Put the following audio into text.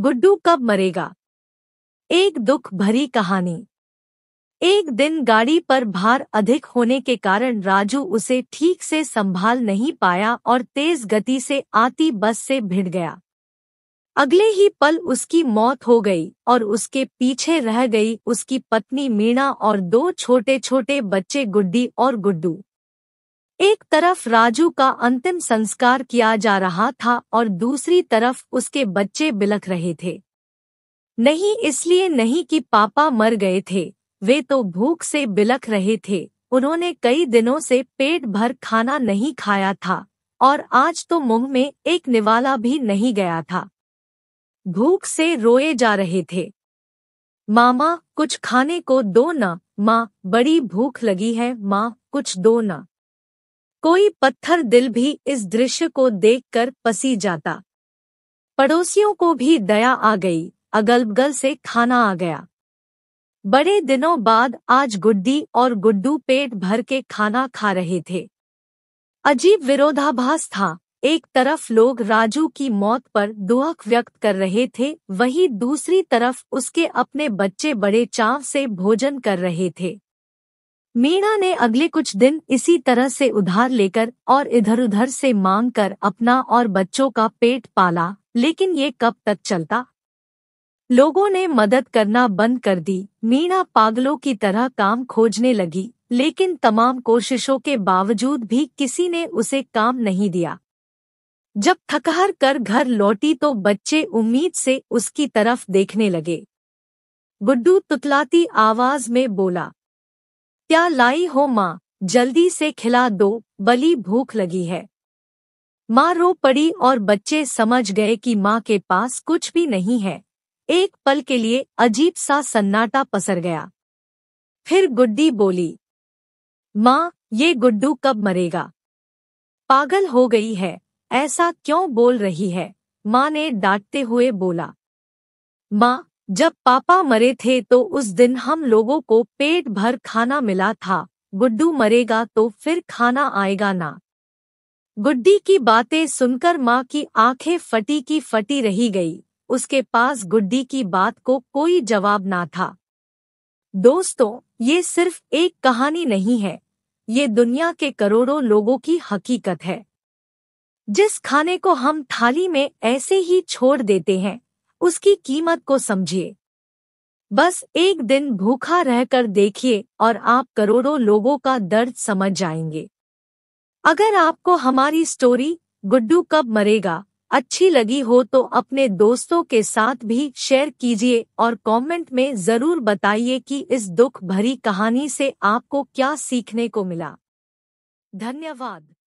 गुड्डू कब मरेगा एक दुख भरी कहानी एक दिन गाड़ी पर भार अधिक होने के कारण राजू उसे ठीक से संभाल नहीं पाया और तेज गति से आती बस से भिड़ गया अगले ही पल उसकी मौत हो गई और उसके पीछे रह गई उसकी पत्नी मीणा और दो छोटे-छोटे बच्चे गुड्डी और गुड्डू एक तरफ राजू का अंतिम संस्कार किया जा रहा था और दूसरी तरफ उसके बच्चे बिलख रहे थे नहीं इसलिए नहीं कि पापा मर गए थे वे तो भूख से बिलख रहे थे उन्होंने कई दिनों से पेट भर खाना नहीं खाया था और आज तो मुंह में एक निवाला भी नहीं गया था भूख से रोए जा रहे थे मामा कुछ खाने को दो न माँ बड़ी भूख लगी है माँ कुछ दो न कोई पत्थर दिल भी इस दृश्य को देखकर पसी जाता पड़ोसियों को भी दया आ गई अगल बगल से खाना आ गया बड़े दिनों बाद आज गुड्डी और गुड्डू पेट भर के खाना खा रहे थे अजीब विरोधाभास था एक तरफ लोग राजू की मौत पर दुख व्यक्त कर रहे थे वहीं दूसरी तरफ उसके अपने बच्चे बड़े चाव से भोजन कर रहे थे मीणा ने अगले कुछ दिन इसी तरह से उधार लेकर और इधर उधर से मांग कर अपना और बच्चों का पेट पाला लेकिन ये कब तक चलता लोगों ने मदद करना बंद कर दी मीणा पागलों की तरह काम खोजने लगी लेकिन तमाम कोशिशों के बावजूद भी किसी ने उसे काम नहीं दिया जब थकहर कर घर लौटी तो बच्चे उम्मीद से उसकी तरफ देखने लगे गुड्डू तुतलाती आवाज में बोला क्या लाई हो माँ जल्दी से खिला दो बली भूख लगी है माँ रो पड़ी और बच्चे समझ गए कि माँ के पास कुछ भी नहीं है एक पल के लिए अजीब सा सन्नाटा पसर गया फिर गुड्डी बोली माँ ये गुड्डू कब मरेगा पागल हो गई है ऐसा क्यों बोल रही है माँ ने डांटते हुए बोला माँ जब पापा मरे थे तो उस दिन हम लोगों को पेट भर खाना मिला था गुड्डू मरेगा तो फिर खाना आएगा ना गुड्डी की बातें सुनकर माँ की आंखें फटी की फटी रही गई उसके पास गुड्डी की बात को कोई जवाब ना था दोस्तों ये सिर्फ एक कहानी नहीं है ये दुनिया के करोड़ों लोगों की हकीकत है जिस खाने को हम थाली में ऐसे ही छोड़ देते हैं उसकी कीमत को समझिए बस एक दिन भूखा रहकर देखिए और आप करोड़ों लोगों का दर्द समझ जाएंगे अगर आपको हमारी स्टोरी गुड्डू कब मरेगा अच्छी लगी हो तो अपने दोस्तों के साथ भी शेयर कीजिए और कमेंट में ज़रूर बताइए कि इस दुख भरी कहानी से आपको क्या सीखने को मिला धन्यवाद